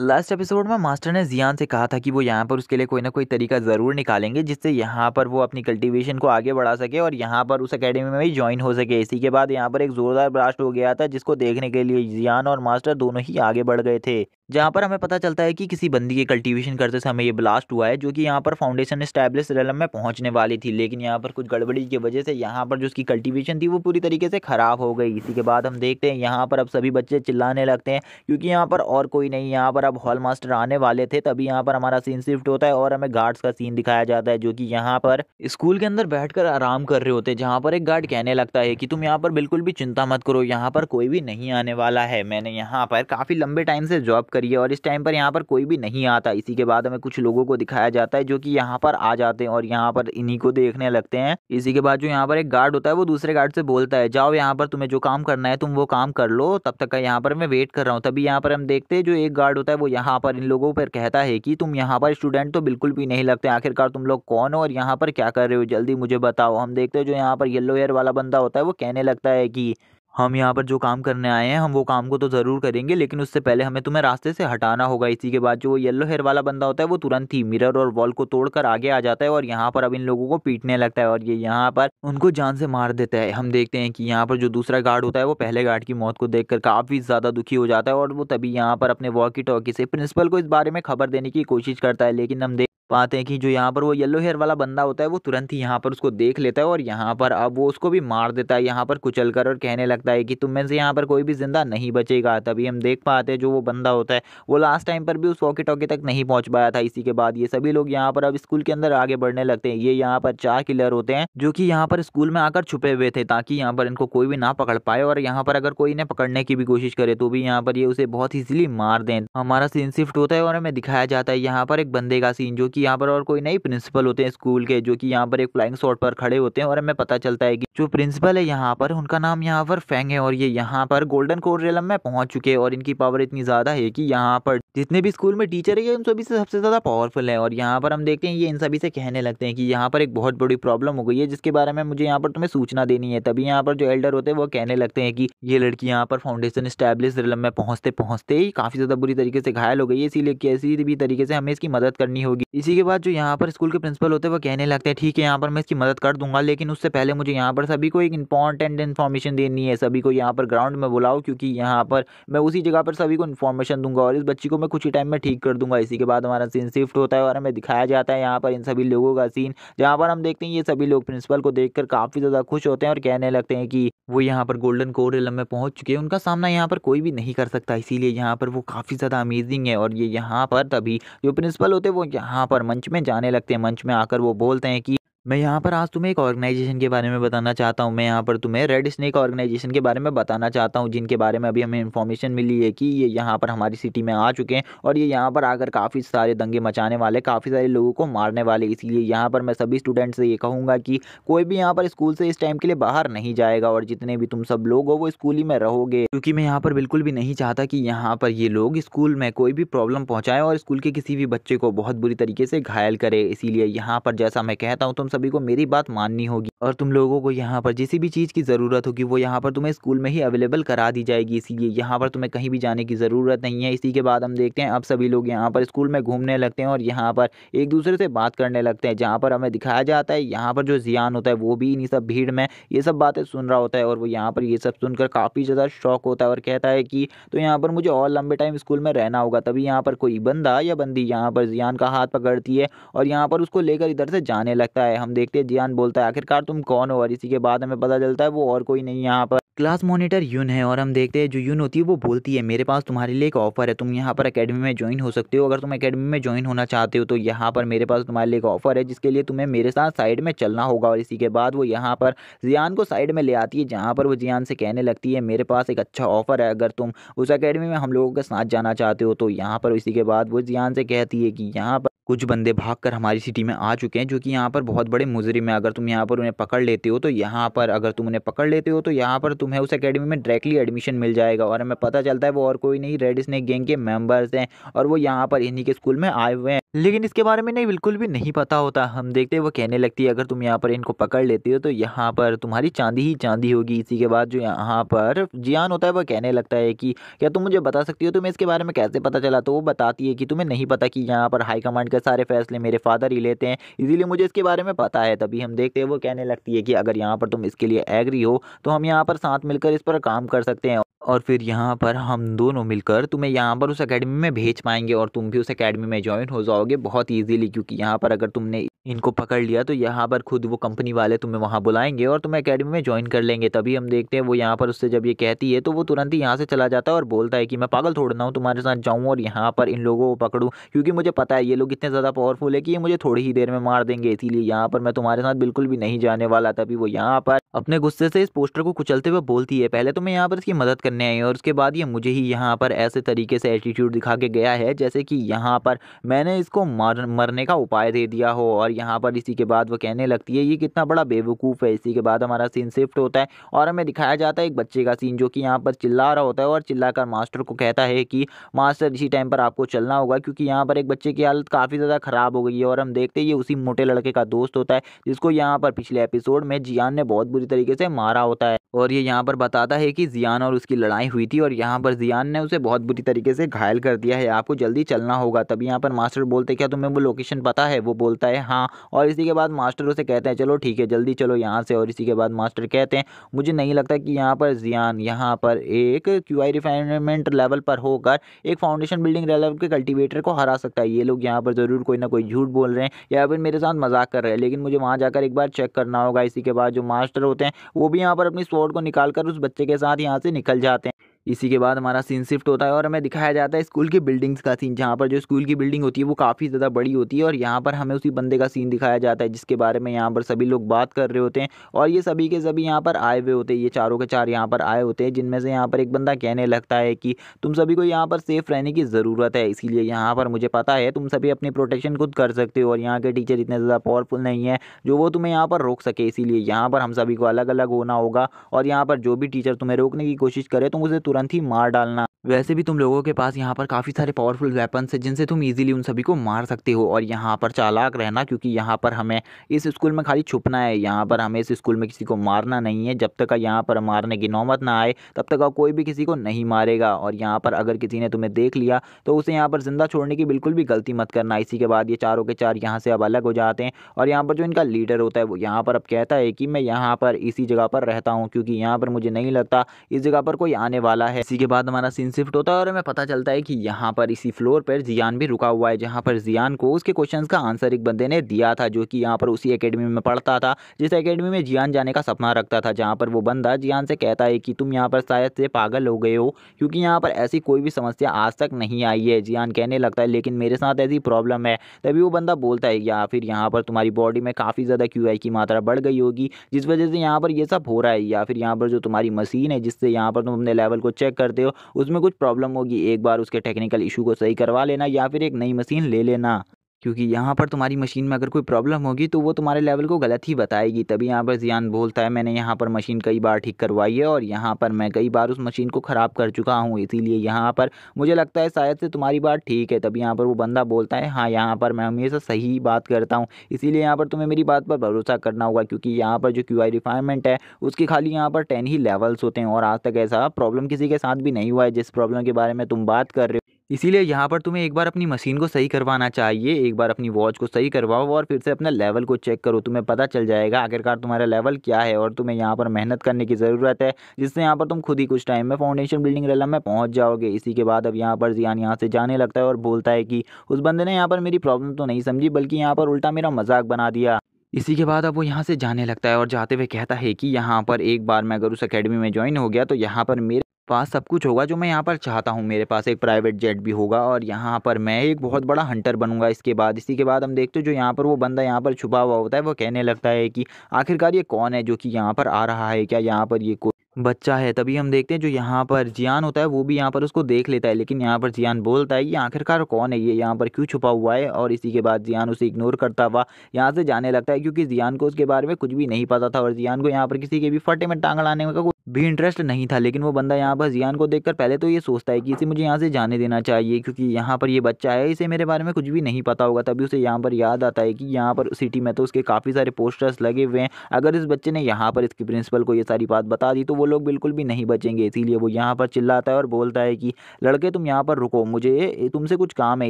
last episode में मास्टर ने जियान से कहा था कि वो यहाँ पर उसके लिए कोई ना कोई तरीका ज़रूर निकालेंगे जिससे यहाँ पर वो अपनी कल्टीवेशन को आगे बढ़ा सके और यहाँ पर उस एकेडमी में भी ज्वाइन हो सके इसी के बाद यहाँ पर एक ज़ोरदार ब्लास्ट हो गया था जिसको देखने के लिए जियान और मास्टर दोनों ही आगे बढ़ गए थे जहाँ पर हमें पता चलता है कि किसी बंदी के कल्टीवेशन करते समय ये ब्लास्ट हुआ है जो कि यहाँ पर फाउंडेशन स्टैब्लिश रेलम में पहुँचने वाली थी लेकिन यहाँ पर कुछ गड़बड़ी की वजह से यहाँ पर जो उसकी कल्टीवेशन थी वो पूरी तरीके से ख़राब हो गई इसी के बाद हम देखते हैं यहाँ पर अब सभी बच्चे चिल्लाने लगते हैं क्योंकि यहाँ पर और कोई नहीं यहाँ पर अब हॉल मास्टर आने वाले थे तभी यहाँ पर हमारा सीन शिफ्ट होता है और हमें गार्ड्स का सीन दिखाया जाता है जो कि यहाँ पर स्कूल के अंदर बैठ आराम कर रहे होते हैं जहाँ पर एक गार्ड कहने लगता है कि तुम यहाँ पर बिल्कुल भी चिंता मत करो यहाँ पर कोई भी नहीं आने वाला है मैंने यहाँ पर काफ़ी लंबे टाइम से जॉब कर करिए और इस टाइम पर यहाँ पर कोई भी नहीं आता इसी के बाद हमें कुछ लोगों को दिखाया जाता है जो कि यहाँ पर आ जाते हैं और यहाँ पर इन्हीं को देखने लगते हैं इसी के बाद जो यहाँ पर एक गार्ड होता है वो दूसरे गार्ड से बोलता है जाओ यहाँ पर तुम्हें जो काम करना है तुम वो काम कर लो तब तक का यहाँ पर मैं वेट कर रहा हूँ तभी यहाँ पर हम देखते हैं जो एक गार्ड होता है वो यहाँ पर इन लोगों पर कहता है कि तुम यहाँ पर स्टूडेंट तो बिल्कुल भी नहीं लगते आखिरकार तुम लोग कौन हो और यहाँ पर क्या कर रहे हो जल्दी मुझे बताओ हम देखते हैं जो यहाँ पर येलो हेयर वाला बंदा होता है वो कहने लगता है कि हम यहाँ पर जो काम करने आए हैं हम वो काम को तो ज़रूर करेंगे लेकिन उससे पहले हमें तुम्हें रास्ते से हटाना होगा इसी के बाद जो येलो हेयर वाला बंदा होता है वो तुरंत ही मिरर और वॉल को तोड़कर आगे आ जाता है और यहाँ पर अब इन लोगों को पीटने लगता है और ये यहाँ पर उनको जान से मार देता है हम देखते हैं कि यहाँ पर जो दूसरा गार्ड होता है वो पहले गार्ड की मौत को देख काफ़ी ज़्यादा दुखी हो जाता है और वो तभी यहाँ पर अपने वॉकी टॉकी से प्रिंसिपल को इस बारे में खबर देने की कोशिश करता है लेकिन हम देख पाते हैं कि जो यहाँ पर वो येलो हेयर वाला बंदा होता है वो तुरंत ही यहाँ पर उसको देख लेता है और यहाँ पर अब वो उसको भी मार देता है यहाँ पर कुचल कर और कहने लगता है कि तुम में से यहाँ पर कोई भी जिंदा नहीं बचेगा तभी हम देख पाते हैं जो वो बंदा होता है वो लास्ट टाइम पर भी उस वॉकी टॉकी तक नहीं पहुँच पाया था इसी के बाद ये सभी लोग यहाँ पर अब स्कूल के अंदर आगे बढ़ने लगते हैं ये यहाँ पर चार किलर होते हैं जो कि यहाँ पर स्कूल में आकर छुपे हुए थे ताकि यहाँ पर इनको कोई भी ना पकड़ पाए और यहाँ पर अगर कोई इन्हें पकड़ने की भी कोशिश करे तो भी यहाँ पर ये उसे बहुत ईजिली मार दें हमारा सीन शिफ्ट होता है और हमें दिखाया जाता है यहाँ पर एक बंदे का सीन जो कि कि यहाँ पर और कोई नई प्रिंसिपल होते हैं स्कूल के जो कि यहाँ पर एक फ्लाइंग शॉट पर खड़े होते हैं और हमें पता चलता है कि जो प्रिंसिपल है यहाँ पर उनका नाम यहाँ पर फेंग है और ये यहाँ पर गोल्डन कोर रेलम में पहुंच चुके हैं और इनकी पावर इतनी ज्यादा है कि यहाँ पर जितने भी स्कूल में टीचर है उन सभी से सबसे ज्यादा पावरफुल है और यहाँ पर हम देखते हैं ये इन सभी से कहने लगते हैं कि यहाँ पर एक बहुत बड़ी प्रॉब्लम हो गई है जिसके बारे में मुझे यहाँ पर तुम्हें सूचना देनी है तभी यहाँ पर जो एल्डर होते हैं वो कहने लगते हैं कि ये लड़की यहाँ पर फाउंडेशन स्टैब्लिश रिलम में पहुंचते पहुंचते ही काफी ज्यादा बुरी तरीके से घायल हो गई है इसीलिए किसी भी तरीके से हमें इसकी मदद करनी होगी इसी इसी के बाद जो यहाँ पर स्कूल के प्रिंसिपल होते हैं वो कहने लगते हैं ठीक है यहाँ पर मैं इसकी मदद कर दूंगा लेकिन उससे पहले मुझे यहाँ पर सभी को एक इंपॉर्टेंट इन्फॉर्मेशन देनी है सभी को यहाँ पर ग्राउंड में बुलाओ क्योंकि यहाँ पर मैं उसी जगह पर सभी को इन्फॉर्मेशन दूंगा और इस बच्ची को मैं कुछ ही टाइम में ठीक कर दूंगा इसी के बाद हमारा सीन शिफ्ट होता है और हमें दिखाया जाता है यहाँ पर इन सभी लोगों का सीन जहाँ पर हम देखते हैं ये सभी लोग प्रिंसिपल को देख काफ़ी ज़्यादा खुश होते हैं और कहने लगते हैं कि वो यहाँ पर गोल्डन कोर में पहुँच चुके हैं उनका सामना यहाँ पर कोई भी नहीं कर सकता इसीलिए यहाँ पर वो काफ़ी ज़्यादा अमेजिंग है और ये यहाँ पर तभी जो प्रिंसिपल होते हैं वो यहाँ पर मंच में जाने लगते हैं मंच में आकर वो बोलते हैं कि मैं यहाँ पर आज तुम्हें एक ऑर्गेनाइजेशन के बारे में बताना चाहता हूँ मैं यहाँ पर तुम्हें रेड स्नेक ऑर्गेनाइजेशन के बारे में बताना चाहता हूँ जिनके बारे में अभी हमें इन्फॉर्मेशन मिली है कि ये यहाँ पर हमारी सिटी में आ चुके हैं और ये यहाँ पर आकर काफ़ी सारे दंगे मचाने वाले काफ़ी सारे लोगों को मारने वाले इसलिए यहाँ पर मैं सभी स्टूडेंट से ये कहूँगा कि कोई भी यहाँ पर स्कूल से इस टाइम के लिए बाहर नहीं जाएगा और जितने भी तुम सब लोग हो वो स्कूल ही में रहोगे क्योंकि मैं यहाँ पर बिल्कुल भी नहीं चाहता कि यहाँ पर ये लोग स्कूल में कोई भी प्रॉब्लम पहुँचाएँ और स्कूल के किसी भी बच्चे को बहुत बुरी तरीके से घायल करे इसीलिए यहाँ पर जैसा मैं कहता हूँ तुम सब सभी को मेरी बात माननी होगी और तुम लोगों को यहाँ पर जिस भी चीज़ की ज़रूरत होगी वो यहाँ पर तुम्हें स्कूल में ही अवेलेबल करा दी जाएगी इसीलिए यहाँ पर तुम्हें कहीं भी जाने की ज़रूरत नहीं है इसी के बाद हम देखते हैं अब सभी लोग यहाँ पर स्कूल में घूमने लगते हैं और यहाँ पर एक दूसरे से बात करने लगते हैं जहाँ पर हमें दिखाया जाता है यहाँ पर जो जियान होता है वो भी इन्हीं सब भीड़ में ये सब बातें सुन रहा होता है और वो यहाँ पर ये सब सुनकर काफ़ी ज़्यादा शौक होता है और कहता है कि तो यहाँ पर मुझे और लंबे टाइम स्कूल में रहना होगा तभी यहाँ पर कोई बंदा या बंदी यहाँ पर जियान का हाथ पकड़ती है और यहाँ पर उसको लेकर इधर से जाने लगता है हम देखते हैं जियान बोलता है आखिरकार तुम कौन हो और इसी के बाद हमें पता चलता है वो और कोई नहीं यहाँ पर क्लास मॉनिटर यून है और हम देखते हैं जो यून होती है वो बोलती है मेरे पास तुम्हारे लिए एक ऑफर है तुम यहाँ पर एकेडमी में ज्वाइन हो सकते हो अगर तुम एकेडमी में ज्वाइन होना चाहते हो तो यहाँ पर मेरे पास तुम्हारे लिए एक ऑफर है जिसके लिए तुम्हें मेरे साथ साइड में चलना होगा और इसी के बाद वो यहाँ पर जियान को साइड में ले आती है जहाँ पर वो जियान से कहने लगती है मेरे पास एक अच्छा ऑफर है अगर तुम उस अकेडमी में हम लोगों के साथ जाना चाहते हो तो यहाँ पर इसी के बाद वो जियान से कहती है कि यहाँ कुछ बंदे भागकर हमारी सिटी में आ चुके हैं जो कि यहाँ पर बहुत बड़े मुजरिम है अगर तुम यहाँ पर उन्हें पकड़ लेते हो तो यहाँ पर अगर तुम उन्हें पकड़ लेते हो तो यहाँ पर तुम्हें उस अकेडमी में डायरेक्टली एडमिशन मिल जाएगा और हमें पता चलता है वो और कोई नहीं रेड स्नेक गैंग के मेम्बर्स हैं और वो यहाँ पर इन्हीं के स्कूल में आए हुए हैं लेकिन इसके बारे में नहीं बिल्कुल भी नहीं पता होता हम देखते वो कहने लगती है अगर तुम यहाँ पर इनको पकड़ लेती हो तो यहाँ पर तुम्हारी चांदी ही चांदी होगी इसी के बाद जो यहाँ पर जियान होता है वह कहने लगता है कि क्या तुम मुझे बता सकती हो तुम्हें इसके बारे में कैसे पता चला तो वो बताती है कि तुम्हें नहीं पता कि यहाँ पर हाई कमांड के सारे फैसले मेरे फादर ही लेते हैं इसीलिए मुझे इसके बारे में पता है तभी हम देखते हैं वो कहने लगती है कि अगर यहाँ पर तुम इसके लिए एग्री हो तो हम यहाँ पर साथ मिलकर इस पर काम कर सकते हैं और फिर यहाँ पर हम दोनों मिलकर तुम्हें यहाँ पर उस एकेडमी में भेज पाएंगे और तुम भी उस एकेडमी में ज्वाइन हो जाओगे बहुत इजीली क्योंकि यहाँ पर अगर तुमने इनको पकड़ लिया तो यहाँ पर खुद वो कंपनी वाले तुम्हें वहाँ बुलाएंगे और तुम्हें एकेडमी में ज्वाइन कर लेंगे तभी हम देखते हैं वो यहाँ पर उससे जब ये कहती है तो वो तुरंत ही यहाँ से चला जाता है और बोलता है कि मैं पागल थोड़ना हूँ तुम्हारे साथ जाऊँ और यहाँ पर इन लोगों को पकड़ूँ क्योंकि मुझे पता है ये लोग इतने ज़्यादा पावरफुल है कि ये मुझे थोड़ी ही देर में मार देंगे इसीलिए यहाँ पर मैं तुम्हारे साथ बिल्कुल भी नहीं जाने वाला तभी वो यहाँ पर अपने गुस्से से इस पोस्टर को कुचलते हुए बोलती है पहले तो मैं यहाँ पर इसकी मदद करने आई और उसके बाद ये मुझे ही यहाँ पर ऐसे तरीके से एटीट्यूड दिखा के गया है जैसे कि यहाँ पर मैंने इसको मर मरने का उपाय दे दिया हो और यहाँ पर इसी के बाद वो कहने लगती है ये कितना बड़ा बेवकूफ़ है इसी के बाद हमारा सीन शिफ्ट होता है और हमें दिखाया जाता है एक बच्चे का सीन जो कि यहाँ पर चिल्ला रहा होता है और चिल्ला कर मास्टर को कहता है कि मास्टर इसी टाइम पर आपको चलना होगा क्योंकि यहाँ पर एक बच्चे की हालत काफ़ी ज़्यादा ख़राब हो गई है और हम देखते ये उसी मोटे लड़के का दोस्त होता है जिसको यहाँ पर पिछले एपिसोड में जियान ने बहुत बुरी तरीके से मारा होता है और ये यहाँ पर बताता है कि जियान और उसकी लड़ाई हुई थी और यहाँ पर जियान ने उसे बहुत बुरी तरीके से घायल कर दिया है आपको जल्दी चलना होगा तभी यहाँ पर मास्टर बोलते क्या तुम्हें वो लोकेशन पता है वो बोलता है हाँ और इसी के बाद मास्टर उसे कहते हैं चलो ठीक है जल्दी चलो यहाँ से और इसी के बाद मास्टर कहते हैं मुझे नहीं लगता कि यहाँ पर जियान यहाँ पर एक क्यू रिफाइनमेंट लेवल पर होकर एक फाउंडेशन बिल्डिंग लेवल के कल्टिवेटर को हरा सकता है ये लोग यहाँ पर ज़रूर कोई ना कोई झूठ बोल रहे हैं या फिर मेरे साथ मजाक कर रहे हैं लेकिन मुझे वहाँ जाकर एक बार चेक करना होगा इसी के बाद जो मास्टर होते हैं वो भी यहाँ पर अपनी रोड को निकालकर उस बच्चे के साथ यहाँ से निकल जाते हैं इसी के बाद हमारा सीन शिफ्ट होता है और हमें दिखाया जाता है स्कूल की बिल्डिंग्स का सीन जहाँ पर जो स्कूल की बिल्डिंग होती है वो काफ़ी ज़्यादा बड़ी होती है और यहाँ पर हमें उसी बंदे का सीन दिखाया जाता है जिसके बारे में यहाँ पर सभी लोग बात कर रहे होते हैं और ये सभी के सभी यहाँ पर आए हुए होते हैं ये चारों के चार यहाँ पर आए होते हैं जिनमें से यहाँ पर एक बंदा कहने लगता है कि तुम सभी को यहाँ पर सेफ रहने की ज़रूरत है इसीलिए यहाँ पर मुझे पता है तुम सभी अपनी प्रोटेक्शन खुद कर सकते हो और यहाँ के टीचर इतने ज़्यादा पावरफुल नहीं है जो वो तुम्हें यहाँ पर रोक सके इसीलिए यहाँ पर हम सभी को अलग अलग होना होगा और यहाँ पर जो भी टीचर तुम्हें रोकने की कोशिश करे तुम उसे तुरंत तुरंत ही मार डालना वैसे भी तुम लोगों के पास यहाँ पर काफ़ी सारे पावरफुल वेपन्स हैं जिनसे तुम इजीली उन सभी को मार सकते हो और यहाँ पर चालाक रहना क्योंकि यहाँ पर हमें इस स्कूल में खाली छुपना है यहाँ पर हमें इस स्कूल में किसी को मारना नहीं है जब तक यहाँ पर मारने की नौबत ना आए तब तक कोई भी किसी को नहीं मारेगा और यहाँ पर अगर किसी ने तुम्हें देख लिया तो उसे यहाँ पर ज़िंदा छोड़ने की बिल्कुल भी गलती मत करना इसी के बाद ये चारों के चार यहाँ से अब अलग हो जाते हैं और यहाँ पर जो इनका लीडर होता है वो यहाँ पर अब कहता है कि मैं यहाँ पर इसी जगह पर रहता हूँ क्योंकि यहाँ पर मुझे नहीं लगता इस जगह पर कोई आने वाला है इसी के बाद हमारा सीन जियान शिफ्ट होता है और हमें पता चलता है कि यहाँ पर इसी फ्लोर पर जियान भी रुका हुआ है जहाँ पर जियान को उसके क्वेश्चंस का आंसर एक बंदे ने दिया था जो कि यहाँ पर उसी एकेडमी में पढ़ता था जिस एकेडमी में जियान जाने का सपना रखता था जहाँ पर वो बंदा जियान से कहता है कि तुम यहाँ पर शायद से पागल हो गए हो क्योंकि यहाँ पर ऐसी कोई भी समस्या आज तक नहीं आई है जियान कहने लगता है लेकिन मेरे साथ ऐसी प्रॉब्लम है तभी वो बंदा बोलता है या फिर यहाँ पर तुम्हारी बॉडी में काफ़ी ज़्यादा क्यू की मात्रा बढ़ गई होगी जिस वजह से यहाँ पर यह सब हो रहा है या फिर यहाँ पर जो तुम्हारी मशीन है जिससे यहाँ पर तुम अपने लेवल को चेक करते हो उसमें में कुछ प्रॉब्लम होगी एक बार उसके टेक्निकल इशू को सही करवा लेना या फिर एक नई मशीन ले लेना क्योंकि यहाँ पर तुम्हारी मशीन में अगर कोई प्रॉब्लम होगी तो वो तुम्हारे लेवल को गलत ही बताएगी तभी यहाँ पर जियान बोलता है मैंने यहाँ पर मशीन कई बार ठीक करवाई है और यहाँ पर मैं कई बार उस मशीन को ख़राब कर चुका हूँ इसीलिए यहाँ पर मुझे लगता है शायद से तुम्हारी बात ठीक है तभी यहाँ पर वो बंदा बोलता है हाँ यहाँ पर मैं हमेशा सही बात करता हूँ इसीलिए यहाँ पर तुम्हें मेरी बात पर भरोसा करना होगा क्योंकि यहाँ पर जो क्यू आई रिफाइनमेंट है उसके खाली यहाँ पर टेन ही लेवल्स होते हैं और आज तक ऐसा प्रॉब्लम किसी के साथ भी नहीं हुआ है जिस प्रॉब्लम के बारे में तुम बात कर रहे हो इसीलिए यहाँ पर तुम्हें एक बार अपनी मशीन को सही करवाना चाहिए एक बार अपनी वॉच को सही करवाओ और फिर से अपना लेवल को चेक करो तुम्हें पता चल जाएगा आखिरकार तुम्हारा लेवल क्या है और तुम्हें यहाँ पर मेहनत करने की ज़रूरत है जिससे यहाँ पर तुम खुद ही कुछ टाइम में फाउंडेशन बिल्डिंग रेलम में पहुँच जाओगे इसी के बाद अब यहाँ पर जियान यहाँ से जाने लगता है और बोलता है कि उस बंदे ने यहाँ पर मेरी प्रॉब्लम तो नहीं समझी बल्कि यहाँ पर उल्टा मेरा मजाक बना दिया इसी के बाद अब वो यहाँ से जाने लगता है और जाते हुए कहता है कि यहाँ पर एक बार मैं अगर उस अकेडमी में ज्वाइन हो गया तो यहाँ पर मेरे पास सब कुछ होगा जो मैं यहाँ पर चाहता हूँ मेरे पास एक प्राइवेट जेट भी होगा और यहाँ पर मैं एक बहुत बड़ा हंटर बनूंगा इसके बाद इसी के बाद हम देखते हैं जो यहाँ पर वो बंदा यहाँ पर छुपा हुआ होता है वो कहने लगता है कि आखिरकार ये कौन है जो कि यहाँ पर आ रहा है क्या यहाँ पर ये कोई बच्चा है तभी हम देखते हैं जो यहाँ पर जियान होता है वो भी यहाँ पर उसको देख लेता है लेकिन यहाँ पर जियान बोलता है ये आखिरकार कौन है ये यहाँ पर क्यों छुपा हुआ है और इसी के बाद जियान उसे इग्नोर करता हुआ यहाँ से जाने लगता है क्योंकि जियान को उसके बारे में कुछ भी नहीं पता था और जियान को यहाँ पर किसी के भी फटे में टांग लाने का भी इंटरेस्ट नहीं था लेकिन वो बंदा यहाँ पर जियान को देखकर पहले तो ये सोचता है कि इसे मुझे यहाँ से जाने देना चाहिए क्योंकि यहाँ पर ये बच्चा है इसे मेरे बारे में कुछ भी नहीं पता होगा तभी उसे यहाँ पर याद आता है कि यहाँ पर सिटी में तो उसके काफ़ी सारे पोस्टर्स लगे हुए हैं अगर इस बच्चे ने यहाँ पर इसके प्रिंसिपल को ये सारी बात बता दी तो वो लोग बिल्कुल भी नहीं बचेंगे इसीलिए वो यहाँ पर चिल्लाता है और बोलता है कि लड़के तुम यहाँ पर रुको मुझे तुमसे कुछ काम है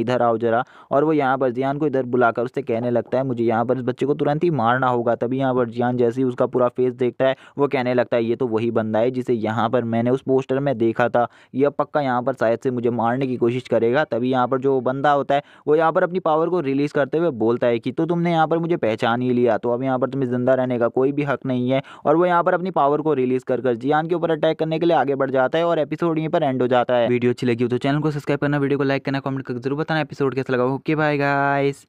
इधर आओ जरा और वो यहाँ पर जियान को इधर बुलाकर उससे कहने लगता है मुझे यहाँ पर इस बच्चे को तुरंत ही मारना होगा तभी यहाँ पर जियान जैसे ही उसका पूरा फेस देखता है वो कहने लगता है ये तो वही बंदा है जिसे यहाँ पर मैंने उस पोस्टर में देखा था यह पक्का यहाँ पर शायद से मुझे मारने की कोशिश करेगा तभी यहाँ पर जो बंदा होता है वो यहाँ पर अपनी पावर को रिलीज़ करते हुए बोलता है कि तो तुमने यहाँ पर मुझे पहचान ही लिया तो अब यहाँ पर तुम्हें ज़िंदा रहने का कोई भी हक नहीं है और वो यहाँ पर अपनी पावर को रिलीज़ कर कर जियान के ऊपर अटैक करने के लिए आगे बढ़ जाता है और एपिसोड यहीं पर एंड हो जाता है वीडियो अच्छी लगी हो तो चैनल को सब्सक्राइब करना वीडियो को लाइक करना कमेंट करके जरूर बताना एपिसोड कैसा लगा okay bye guys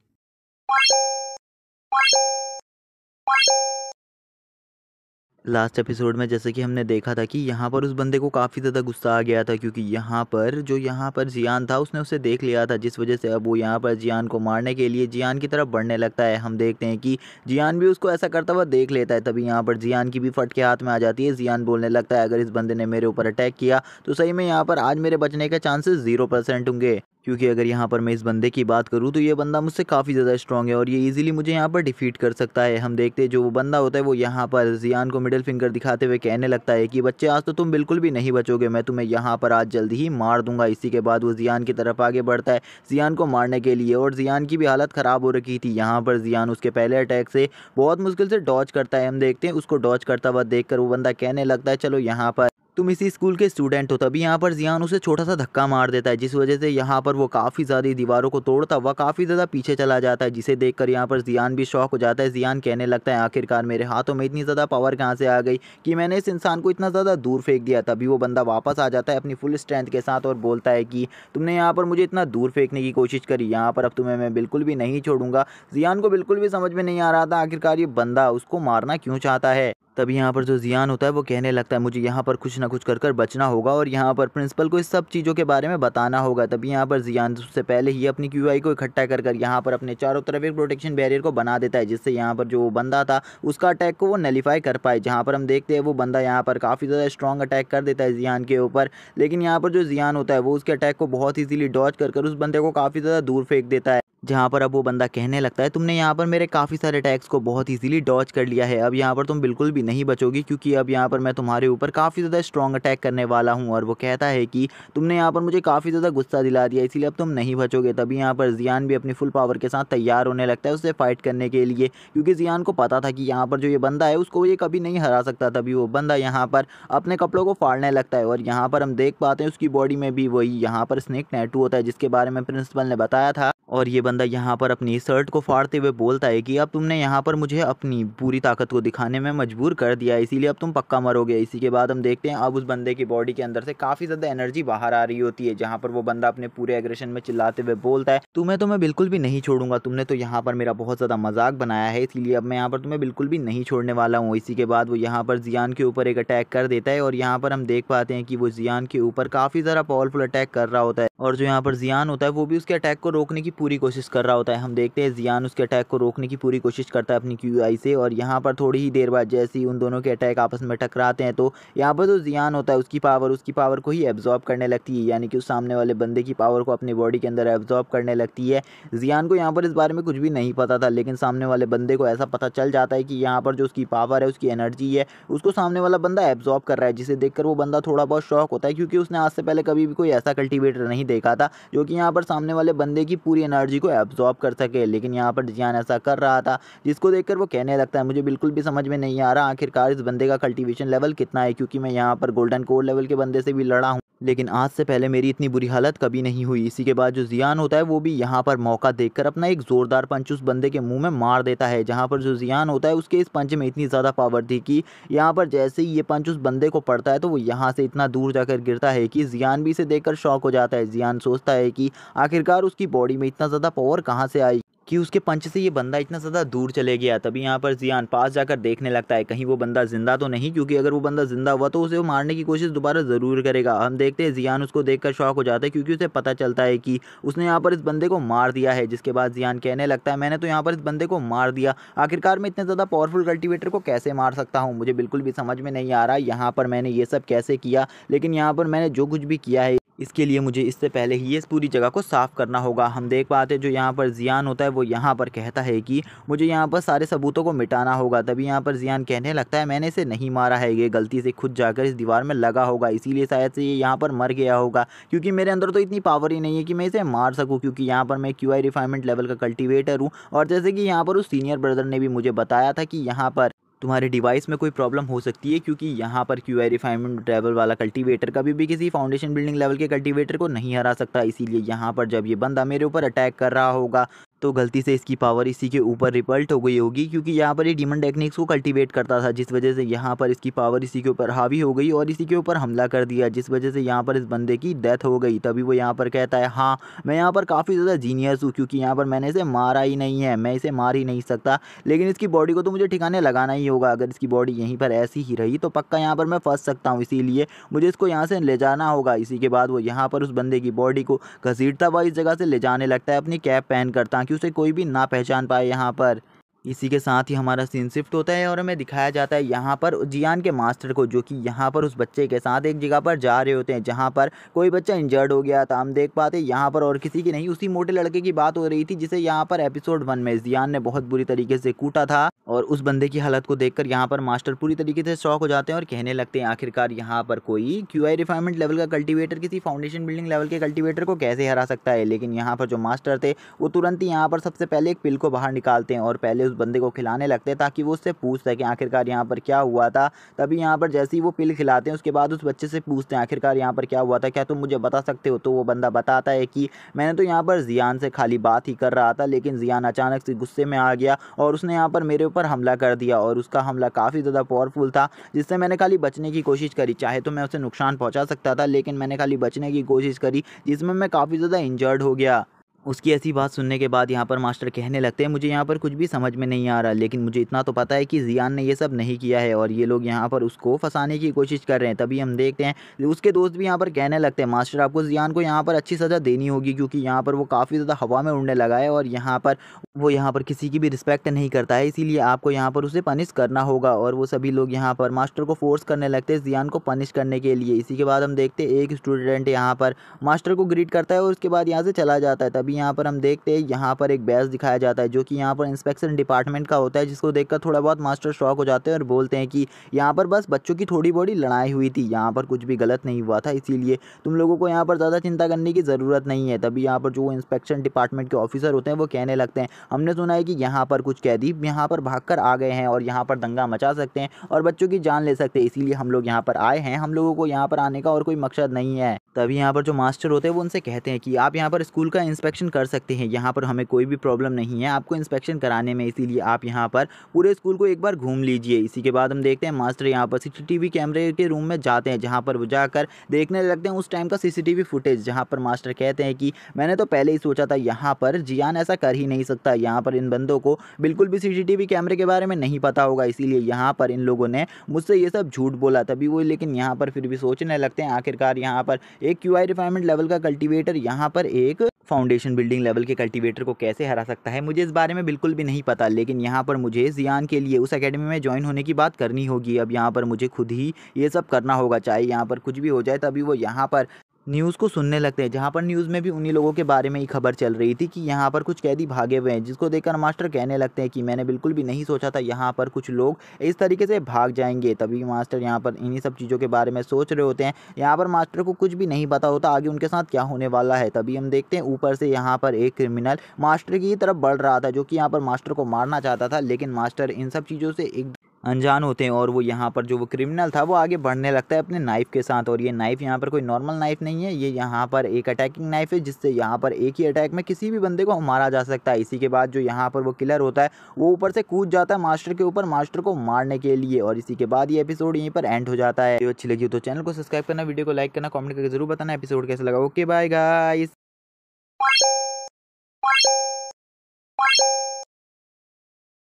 last episode में जैसे कि हमने देखा था कि यहाँ पर उस बंदे को काफ़ी ज़्यादा गुस्सा आ गया था क्योंकि यहाँ पर जो यहाँ पर जियान था उसने उसे देख लिया था जिस वजह से अब वो यहाँ पर जियान को मारने के लिए जियान की तरफ बढ़ने लगता है हम देखते हैं कि जियान भी उसको ऐसा करता हुआ देख लेता है तभी यहाँ पर जियान की भी फट के हाथ में आ जाती है जियान बोलने लगता है अगर इस बंदे ने मेरे ऊपर अटैक किया तो सही में यहाँ पर आज मेरे बचने के चांसेस ज़ीरो होंगे क्योंकि अगर यहाँ पर मैं इस बंदे की बात करूँ तो ये बंदा मुझसे काफ़ी ज़्यादा स्ट्रॉन्ग है और ये इजीली मुझे यहाँ पर डिफीट कर सकता है हम देखते हैं जो वो बंदा होता है वो यहाँ पर जियान को मिडिल फिंगर दिखाते हुए कहने लगता है कि बच्चे आज तो तुम बिल्कुल भी नहीं बचोगे मैं तुम्हें यहाँ पर आज जल्दी ही मार दूंगा इसी के बाद वो जियान की तरफ आगे बढ़ता है जियान को मारने के लिए और जियान की भी हालत ख़राब हो रखी थी यहाँ पर जियान उसके पहले अटैक से बहुत मुश्किल से डॉच करता है हम देखते हैं उसको डॉच करता हुआ देख वो बंदा कहने लगता है चलो यहाँ पर तुम इसी स्कूल के स्टूडेंट हो तभी यहाँ पर जियान उसे छोटा सा धक्का मार देता है जिस वजह से यहाँ पर वो काफ़ी ज़्यादा दीवारों को तोड़ता हुआ काफ़ी ज़्यादा पीछे चला जाता है जिसे देखकर यहाँ पर जियान भी शौक हो जाता है जियान कहने लगता है आखिरकार मेरे हाथों में इतनी ज़्यादा पावर कहाँ से आ गई कि मैंने इस इंसान को इतना ज़्यादा दूर फेंक दिया तभी वो बंदा वापस आ जाता है अपनी फुल स्ट्रेंथ के साथ और बोलता है कि तुमने यहाँ पर मुझे इतना दूर फेंकने की कोशिश करी यहाँ पर अब तुम्हें मैं बिल्कुल भी नहीं छोड़ूंगा जियान को बिल्कुल भी समझ में नहीं आ रहा था आखिरकार ये बंदा उसको मारना क्यों चाहता है तभी यहाँ पर जो जियान होता है वो कहने लगता है मुझे यहाँ पर कुछ ना कुछ कर कर बचना होगा और यहाँ पर प्रिंसिपल को इस सब चीज़ों के बारे में बताना होगा तभी यहाँ पर जियान सबसे पहले ही अपनी क्यू को इकट्ठा कर कर यहाँ पर अपने चारों तरफ एक प्रोटेक्शन बैरियर को बना देता है जिससे यहाँ पर जो बंदा था उसका अटैक को वो नलीफाई कर पाए जहाँ पर हम देखते हैं वो बंदा यहाँ पर काफ़ी ज़्यादा स्ट्रॉन्ग अटैक कर देता है जियान के ऊपर लेकिन यहाँ पर जो जियान होता है वो उसके अटैक को बहुत ईजिली डॉच कर कर उस बंदे को काफ़ी ज़्यादा दूर फेंक देता है जहाँ पर अब वो बंदा कहने लगता है तुमने यहाँ पर मेरे काफ़ी सारे अटैक्स को बहुत ईजिली डॉच कर लिया है अब यहाँ पर तुम बिल्कुल भी नहीं बचोगी क्योंकि अब यहाँ पर मैं तुम्हारे ऊपर काफ़ी ज़्यादा स्ट्रॉन्ग अटैक करने वाला हूँ और वो कहता है कि तुमने यहाँ पर मुझे काफ़ी ज़्यादा गुस्सा दिला दिया इसीलिए अब तुम नहीं बचोगे तभी यहाँ पर जियान भी अपनी फुल पावर के साथ तैयार होने लगता है उससे फ़ाइट करने के लिए क्योंकि जियान को पता था कि यहाँ पर जो ये बंदा है उसको ये कभी नहीं हरा सकता तभी वो बंदा यहाँ पर अपने कपड़ों को फाड़ने लगता है और यहाँ पर हम देख पाते हैं उसकी बॉडी में भी वही यहाँ पर स्नेक नेटू होता है जिसके बारे में प्रिंसिपल ने बताया था और ये बंदा यहाँ पर अपनी शर्ट को फाड़ते हुए बोलता है कि अब तुमने यहाँ पर मुझे अपनी पूरी ताकत को दिखाने में मजबूर कर दिया इसीलिए अब तुम पक्का मरोगे इसी के बाद हम देखते हैं अब उस बंदे की बॉडी के अंदर से काफ़ी ज़्यादा एनर्जी बाहर आ रही होती है जहाँ पर वो बंदा अपने पूरे एग्रेशन में चिल्लाते हुए बोलता है तुम्हें तो मैं बिल्कुल भी नहीं छोड़ूंगा तुमने तो यहाँ पर मेरा बहुत ज़्यादा मजाक बनाया है इसीलिए अब मैं यहाँ पर तुम्हें बिल्कुल भी नहीं छोड़ने वाला हूँ इसी के बाद वो यहाँ पर जियान के ऊपर एक अटैक कर देता है और यहाँ पर हम देख पाते हैं कि वो जियान के ऊपर काफ़ी ज्यादा पावरफुल अटैक कर रहा होता है और जो यहाँ पर जियान होता है वो भी उसके अटैक को रोकने की पूरी कोशिश कोशिश कर रहा होता है हम देखते हैं जियान उसके अटैक को रोकने की पूरी कोशिश करता है अपनी क्यू से और यहाँ पर थोड़ी ही देर बाद जैसे ही उन दोनों के अटैक आपस में टकराते हैं तो यहाँ पर जो जियान होता है उसकी पावर उसकी पावर को ही एब्जॉर्ब करने लगती है यानी कि उस सामने वाले बंदे की पावर को अपनी बॉडी के अंदर एब्जॉर्ब करने लगती है जियान को यहाँ पर इस बारे में कुछ भी नहीं पता था लेकिन सामने वाले बंदे को ऐसा पता चल जाता है कि यहाँ पर जो उसकी पावर है उसकी एनर्जी है उसको सामने वाला बंदा एब्जॉर्ब कर रहा है जिसे देखकर वो बंदा थोड़ा बहुत शौक होता है क्योंकि उसने आज से पहले कभी भी कोई ऐसा कल्टीवेटर नहीं देखा था जो कि यहाँ पर सामने वाले बंदे की पूरी एनर्जी को एब्जॉर्ब कर सके लेकिन यहाँ पर जियान ऐसा कर रहा था जिसको देखकर वो कहने लगता है मुझे बिल्कुल भी समझ में नहीं आ रहा आखिरकार इस बंदे का कल्टीवेशन लेवल कितना है क्योंकि मैं यहाँ पर गोल्डन कोर लेवल के बंदे से भी लड़ा हूँ लेकिन आज से पहले मेरी इतनी बुरी हालत कभी नहीं हुई इसी के बाद जो जियान होता है वो भी यहाँ पर मौका देखकर अपना एक ज़ोरदार पंच उस बंदे के मुंह में मार देता है जहाँ पर जो जियान होता है उसके इस पंच में इतनी ज़्यादा पावर थी कि यहाँ पर जैसे ही ये पंच उस बंदे को पड़ता है तो वो यहाँ से इतना दूर जाकर गिरता है कि जियान भी इसे देख शौक हो जाता है जियान सोचता है कि आखिरकार उसकी बॉडी में इतना ज़्यादा पावर कहाँ से आई कि उसके पंच से ये बंदा इतना ज़्यादा दूर चले गया तभी यहाँ पर जियान पास जाकर देखने लगता है कहीं वो बंदा ज़िंदा तो नहीं क्योंकि अगर वो बंदा ज़िंदा हुआ तो उसे वो मारने की कोशिश दोबारा ज़रूर करेगा हम देखते हैं जियान उसको देखकर शौक हो जाता है क्योंकि उसे पता चलता है कि उसने यहाँ पर इस बंदे को मार दिया है जिसके बाद जियान कहने लगता है मैंने तो यहाँ पर इस बंदे को मार दिया आखिरकार मैं इतने ज़्यादा पावरफुल कल्टिवेटर को कैसे मार सकता हूँ मुझे बिल्कुल भी समझ में नहीं आ रहा यहाँ पर मैंने ये सब कैसे किया लेकिन यहाँ पर मैंने जो कुछ भी किया है इसके लिए मुझे इससे पहले ही इस पूरी जगह को साफ़ करना होगा हम देख पाते जो यहाँ पर जियान होता है वो यहाँ पर कहता है कि मुझे यहाँ पर सारे सबूतों को मिटाना होगा तभी यहाँ पर जियान कहने लगता है मैंने इसे नहीं मारा है ये गलती से खुद जाकर इस दीवार में लगा होगा इसीलिए शायद से ये यहाँ पर मर गया होगा क्योंकि मेरे अंदर तो इतनी पावर ही नहीं है कि मैं इसे मार सकूँ क्योंकि यहाँ पर मैं क्यू रिफाइनमेंट लेवल का कल्टिवेटर हूँ और जैसे कि यहाँ पर उस सीनियर ब्रदर ने भी मुझे बताया था कि यहाँ पर तुम्हारे डिवाइस में कोई प्रॉब्लम हो सकती है क्योंकि यहाँ पर क्यू आई रिफाइनमेंट ट्रेवल वाला कल्टीवेटर कभी भी किसी फाउंडेशन बिल्डिंग लेवल के कल्टीवेटर को नहीं हरा सकता इसीलिए यहाँ पर जब ये बंदा मेरे ऊपर अटैक कर रहा होगा तो गलती से इसकी पावर इसी के ऊपर रिपल्ट हो गई होगी क्योंकि यहाँ पर ये डिमन टेक्निक्स को कल्टिवेट करता था जिस वजह से यहाँ पर इसकी पावर इसी के ऊपर हावी हो गई और इसी के ऊपर हमला कर दिया जिस वजह से यहाँ पर इस बंदे की डेथ हो गई तभी वो यहाँ पर कहता है हाँ मैं यहाँ पर काफ़ी ज़्यादा जीनियस हूँ क्योंकि यहाँ पर मैंने इसे मारा ही नहीं है मैं इसे मार ही नहीं सकता लेकिन इसकी बॉडी को तो मुझे ठिकाने लगाना ही होगा अगर इसकी बॉडी यहीं पर ऐसी ही रही तो पक्का यहाँ पर मैं फंस सकता हूँ इसीलिए मुझे इसको यहाँ से ले जाना होगा इसी के बाद वो यहाँ पर उस बंदे की बॉडी को घसीटता हुआ इस जगह से ले जाने लगता है अपनी कैप पहन करता कि उसे कोई भी ना पहचान पाए यहाँ पर इसी के साथ ही हमारा सीन शिफ्ट होता है और हमें दिखाया जाता है यहाँ पर जियान के मास्टर को जो कि यहाँ पर उस बच्चे के साथ एक जगह पर जा रहे होते हैं जहाँ पर कोई बच्चा इंजर्ड हो गया था हम देख पाते यहाँ पर और किसी की नहीं उसी मोटे लड़के की बात हो रही थी जिसे यहाँ पर एपिसोड वन में जियान ने बहुत बुरी तरीके से कूटा था और उस बंदे की हालत को देखकर यहाँ पर मास्टर पूरी तरीके से शौक हो जाते हैं और कहने लगते हैं आखिरकार यहाँ पर कोई क्यू आई रिफाइनमेंट लेवल का कल्टिवेटर किसी फाउंडेशन बिल्डिंग लेवल के कल्टिवेटर को कैसे हरा सकता है लेकिन यहाँ पर जो मास्टर थे वो तुरंत ही यहाँ पर सबसे पहले एक पिल को बाहर निकालते हैं और पहले उस बंदे को खिलाने लगते हैं ताकि वो उससे पूछ सकें आखिरकार यहाँ पर क्या हुआ था तभी यहाँ पर जैसे ही वो पिल खिलाते हैं उसके बाद उस बच्चे से पूछते हैं आखिरकार यहाँ पर क्या हुआ था क्या तुम मुझे बता सकते हो तो वो बंदा बताता है कि मैंने तो यहाँ पर जियान से खाली बात ही कर रहा था लेकिन जियान अचानक से गुस्से में आ गया और उसने यहाँ पर मेरे ऊपर हमला कर दिया और उसका हमला काफ़ी ज़्यादा पावरफुल था जिससे मैंने खाली बचने की कोशिश करी चाहे तो मैं उसे नुकसान पहुँचा सकता था लेकिन मैंने खाली बचने की कोशिश करी जिसमें मैं काफ़ी ज़्यादा इंजर्ड हो गया उसकी ऐसी बात सुनने के बाद यहाँ पर मास्टर कहने लगते हैं मुझे यहाँ पर कुछ भी समझ में नहीं आ रहा लेकिन मुझे इतना तो पता है कि जियान ने ये सब नहीं किया है और ये लोग यहाँ पर उसको फंसाने की कोशिश कर रहे हैं तभी हम देखते हैं उसके दोस्त भी यहाँ पर कहने लगते हैं मास्टर आपको जियान को यहाँ पर अच्छी सज़ा देनी होगी क्योंकि यहाँ पर वो काफ़ी ज़्यादा हवा में उड़ने लगा है और यहाँ पर वो यहाँ पर किसी की भी रिस्पेक्ट नहीं करता है इसीलिए आपको यहाँ पर उसे पनिश करना होगा और वो सभी लोग यहाँ पर मास्टर को फोर्स करने लगते हैं जियान को पनिश करने के लिए इसी के बाद हम देखते हैं एक स्टूडेंट यहाँ पर मास्टर को ग्रीट करता है और उसके बाद यहाँ से चला जाता है तभी अभी यहाँ पर हम देखते हैं यहाँ पर एक बैच दिखाया जाता है जो कि यहाँ पर इंस्पेक्शन डिपार्टमेंट का होता है जिसको देखकर थोड़ा बहुत मास्टर शॉक हो जाते हैं और बोलते हैं कि यहाँ पर बस बच्चों की थोड़ी बड़ी लड़ाई हुई थी यहाँ पर कुछ भी गलत नहीं हुआ था इसीलिए तुम लोगों को यहाँ पर ज़्यादा चिंता करने की ज़रूरत नहीं है तभी यहाँ पर जो इंस्पेक्शन डिपार्टमेंट के ऑफिसर होते हैं वो कहने लगते हैं हमने सुना है कि यहाँ पर कुछ कैदी यहाँ पर भाग आ गए हैं और यहाँ पर दंगा मचा सकते हैं और बच्चों की जान ले सकते हैं इसीलिए हम लोग यहाँ पर आए हैं हम लोगों को यहाँ पर आने का और कोई मकसद नहीं है तभी यहाँ पर जो मास्टर होते हैं वो उनसे कहते हैं कि आप यहाँ पर स्कूल का इंस्पेक्शन इंस्पेक्शन कर सकते हैं यहाँ पर हमें कोई भी प्रॉब्लम नहीं है आपको इंस्पेक्शन कराने में इसीलिए आप यहाँ पर पूरे स्कूल को एक बार घूम लीजिए इसी के बाद हम देखते हैं मास्टर यहाँ पर सी कैमरे के रूम में जाते हैं जहाँ पर वो जाकर देखने लगते हैं उस टाइम का सी फुटेज जहाँ पर मास्टर कहते हैं कि मैंने तो पहले ही सोचा था यहाँ पर जियान ऐसा कर ही नहीं सकता यहाँ पर इन बंदों को बिल्कुल भी सीसीटीवी कैमरे के बारे में नहीं पता होगा इसीलिए यहाँ पर इन लोगों ने मुझसे ये सब झूठ बोला तभी वो लेकिन यहाँ पर फिर भी सोचने लगते हैं आखिरकार यहाँ पर एक क्यू आई रिफाइनमेंट लेवल का कल्टिवेटर यहाँ पर एक फाउंडेशन स्टेशन बिल्डिंग लेवल के कल्टीवेटर को कैसे हरा सकता है मुझे इस बारे में बिल्कुल भी नहीं पता लेकिन यहाँ पर मुझे जियान के लिए उस अकेडमी में ज्वाइन होने की बात करनी होगी अब यहाँ पर मुझे खुद ही ये सब करना होगा चाहे यहाँ पर कुछ भी हो जाए तभी वो यहाँ पर न्यूज़ को सुनने लगते हैं जहाँ पर न्यूज़ में भी उन्हीं लोगों के बारे में ही खबर चल रही थी कि यहाँ पर कुछ कैदी भागे हुए हैं जिसको देखकर मास्टर कहने लगते हैं कि मैंने बिल्कुल भी नहीं सोचा था यहाँ पर कुछ लोग इस तरीके से भाग जाएंगे तभी मास्टर यहाँ पर इन्हीं सब चीज़ों के बारे में सोच रहे होते हैं यहाँ पर मास्टर को कुछ भी नहीं पता होता आगे उनके साथ क्या होने वाला है तभी हम देखते हैं ऊपर से यहाँ पर एक क्रिमिनल मास्टर की तरफ बढ़ रहा था जो कि यहाँ पर मास्टर को मारना चाहता था लेकिन मास्टर इन सब चीज़ों से एक अनजान होते हैं और वो यहाँ पर जो वो क्रिमिनल था वो आगे बढ़ने लगता है अपने नाइफ़ के साथ और ये नाइफ़ यहाँ पर कोई नॉर्मल नाइफ़ नहीं है ये यहाँ पर एक अटैकिंग नाइफ़ है जिससे यहाँ पर एक ही अटैक में किसी भी बंदे को मारा जा सकता है इसी के बाद जो यहाँ पर वो किलर होता है वो ऊपर से कूद जाता है मास्टर के ऊपर मास्टर को मारने के लिए और इसी के बाद ये एपिसोड यहीं पर एंड हो जाता है अच्छी लगी तो चैनल को सब्सक्राइब करना वीडियो को लाइक करना कॉमेंट करके जरूर बताना एपिसोड कैसे लगा ओके बाय गाइस